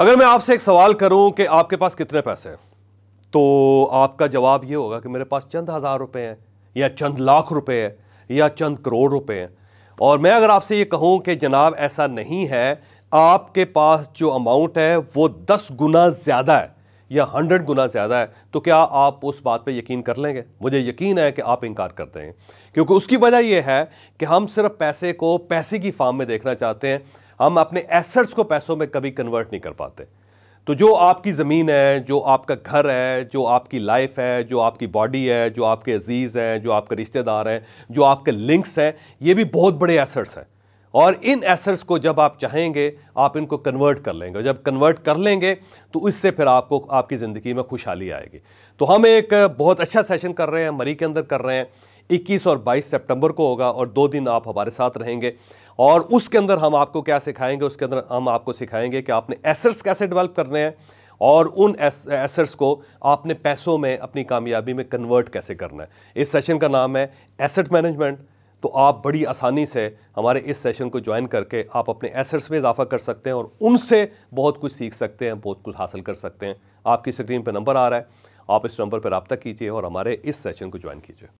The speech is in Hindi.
अगर मैं आपसे एक सवाल करूं कि आपके पास कितने पैसे हैं तो आपका जवाब ये होगा कि मेरे पास चंद हज़ार रुपए हैं या चंद लाख रुपए हैं या चंद करोड़ रुपए हैं और मैं अगर आपसे ये कहूं कि जनाब ऐसा नहीं है आपके पास जो अमाउंट है वो दस गुना ज़्यादा है या हंड्रेड गुना ज़्यादा है तो क्या आप उस बात पे यकीन कर लेंगे मुझे यकीन है कि आप इनकार कर देंगे क्योंकि उसकी वजह यह है कि हम सिर्फ पैसे को पैसे की फार्म में देखना चाहते हैं हम अपने एसेट्स को पैसों में कभी कन्वर्ट नहीं कर पाते तो जो आपकी ज़मीन है जो आपका घर है जो आपकी लाइफ है जो आपकी बॉडी है जो आपके अजीज़ हैं जो आपके रिश्तेदार हैं जो आपके लिंक्स हैं ये भी बहुत बड़े एसेट्स हैं और इन एसेट्स को जब आप चाहेंगे आप इनको कन्वर्ट कर लेंगे जब कन्वर्ट कर लेंगे तो इससे फिर आपको आपकी ज़िंदगी में खुशहाली आएगी तो हम एक बहुत अच्छा सेशन कर रहे हैं मरी के अंदर कर रहे हैं 21 और 22 सितंबर को होगा और दो दिन आप हमारे साथ रहेंगे और उसके अंदर हम आपको क्या सिखाएंगे उसके अंदर हम आपको सिखाएंगे कि आपने एसेट्स कैसे डेवलप करने हैं और उन एसेट्स को आपने पैसों में अपनी कामयाबी में कन्वर्ट कैसे करना है इस सेशन का नाम है एसेट मैनेजमेंट तो आप बड़ी आसानी से हमारे इस सेशन को ज्वाइन करके आप अपने एसेट्स में इजाफा कर सकते हैं और उनसे बहुत कुछ सीख सकते हैं बहुत कुछ हासिल कर सकते हैं आपकी स्क्रीन पर नंबर आ रहा है आप इस नंबर पर रबता कीजिए और हमारे इस सेशन को ज्वाइन कीजिए